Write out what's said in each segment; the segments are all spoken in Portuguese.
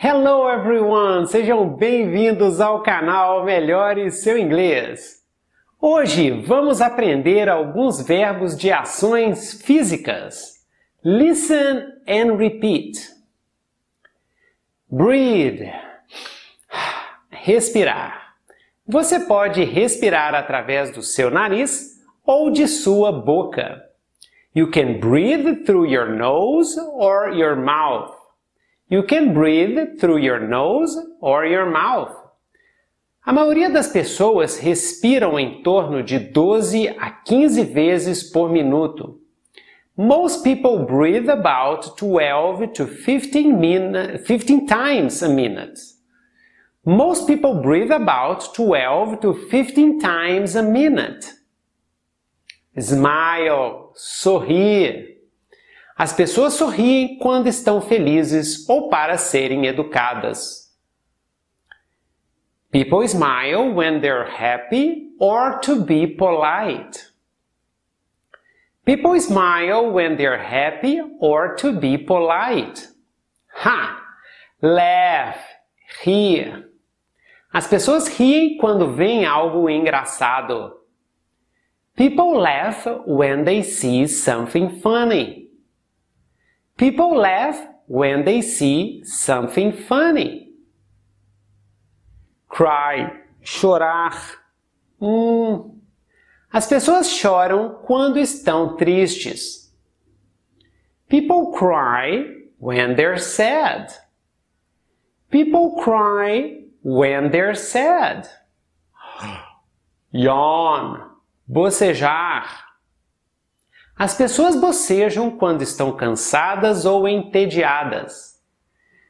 Hello everyone! Sejam bem-vindos ao canal Melhore Seu Inglês. Hoje vamos aprender alguns verbos de ações físicas. Listen and repeat. Breathe. Respirar. Você pode respirar através do seu nariz ou de sua boca. You can breathe through your nose or your mouth. You can breathe through your nose or your mouth. A maioria das pessoas respiram em torno de 12 a 15 vezes por minuto. Most people breathe about 12 to 15, min 15 times a minute. Most people breathe about 12 to 15 times a minute. Smile, sorri. As pessoas sorriem quando estão felizes ou para serem educadas. People smile when they're happy or to be polite. People smile when they're happy or to be polite. Ha! Laugh, rir. As pessoas riem quando veem algo engraçado. People laugh when they see something funny. People laugh when they see something funny. Cry, chorar. Hum. As pessoas choram quando estão tristes. People cry when they're sad. People cry when they're sad. Yawn, bocejar. As pessoas bocejam quando estão cansadas ou entediadas.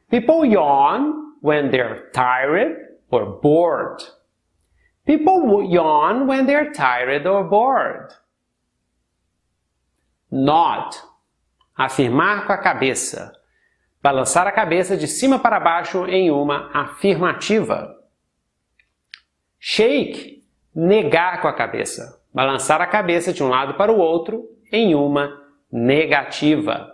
People yawn when they're tired or bored. People yawn when they're tired or bored. Nod. Afirmar com a cabeça. Balançar a cabeça de cima para baixo em uma afirmativa. Shake. Negar com a cabeça. Balançar a cabeça de um lado para o outro em uma negativa.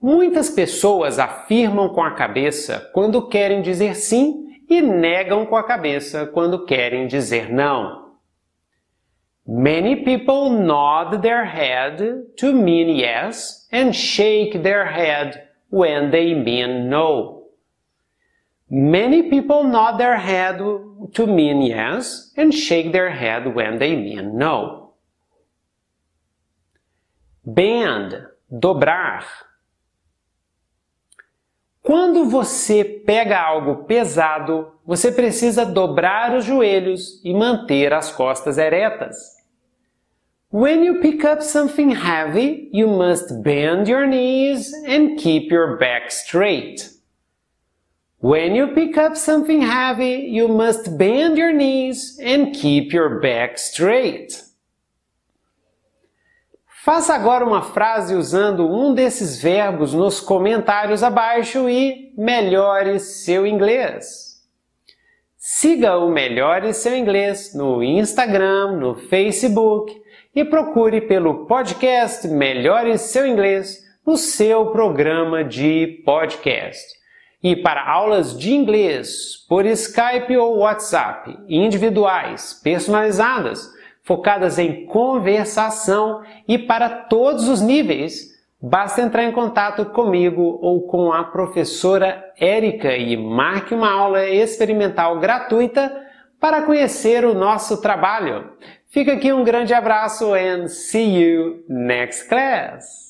Muitas pessoas afirmam com a cabeça quando querem dizer sim e negam com a cabeça quando querem dizer não. Many people nod their head to mean yes and shake their head when they mean no. Many people nod their head to mean yes and shake their head when they mean no. Bend, dobrar. Quando você pega algo pesado, você precisa dobrar os joelhos e manter as costas eretas. When you pick up something heavy, you must bend your knees and keep your back straight. When you pick up something heavy, you must bend your knees and keep your back straight. Faça agora uma frase usando um desses verbos nos comentários abaixo e melhore seu inglês. Siga o Melhore Seu Inglês no Instagram, no Facebook e procure pelo podcast Melhore Seu Inglês no seu programa de podcast. E para aulas de inglês por Skype ou WhatsApp, individuais, personalizadas, focadas em conversação e para todos os níveis. Basta entrar em contato comigo ou com a professora Érica e marque uma aula experimental gratuita para conhecer o nosso trabalho. Fica aqui um grande abraço and see you next class!